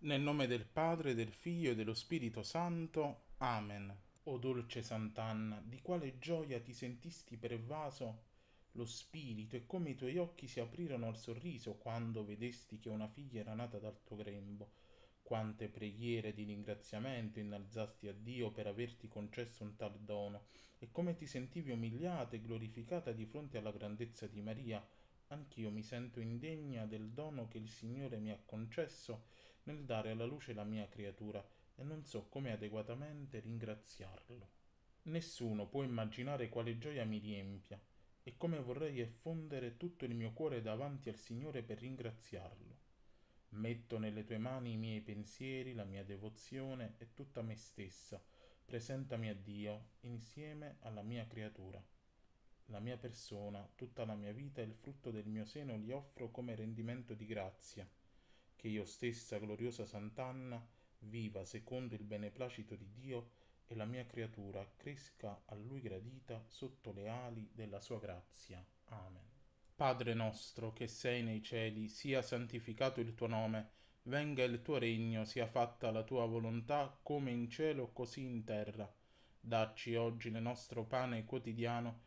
Nel nome del Padre, del Figlio e dello Spirito Santo. Amen. O dolce Sant'Anna, di quale gioia ti sentisti pervaso lo spirito e come i tuoi occhi si aprirono al sorriso quando vedesti che una figlia era nata dal tuo grembo. Quante preghiere di ringraziamento innalzasti a Dio per averti concesso un tal dono e come ti sentivi umiliata e glorificata di fronte alla grandezza di Maria, Anch'io mi sento indegna del dono che il Signore mi ha concesso nel dare alla luce la mia creatura e non so come adeguatamente ringraziarlo. Nessuno può immaginare quale gioia mi riempia e come vorrei effondere tutto il mio cuore davanti al Signore per ringraziarlo. Metto nelle tue mani i miei pensieri, la mia devozione e tutta me stessa. Presentami a Dio insieme alla mia creatura la mia persona, tutta la mia vita e il frutto del mio seno li offro come rendimento di grazia, che io stessa, gloriosa Sant'Anna, viva secondo il beneplacito di Dio e la mia creatura cresca a Lui gradita sotto le ali della sua grazia. Amen. Padre nostro che sei nei cieli, sia santificato il tuo nome, venga il tuo regno, sia fatta la tua volontà come in cielo così in terra. Dacci oggi il nostro pane quotidiano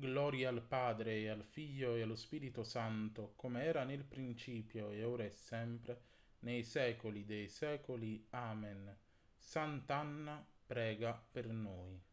Gloria al Padre e al Figlio e allo Spirito Santo, come era nel principio e ora è sempre, nei secoli dei secoli. Amen. Sant'Anna prega per noi.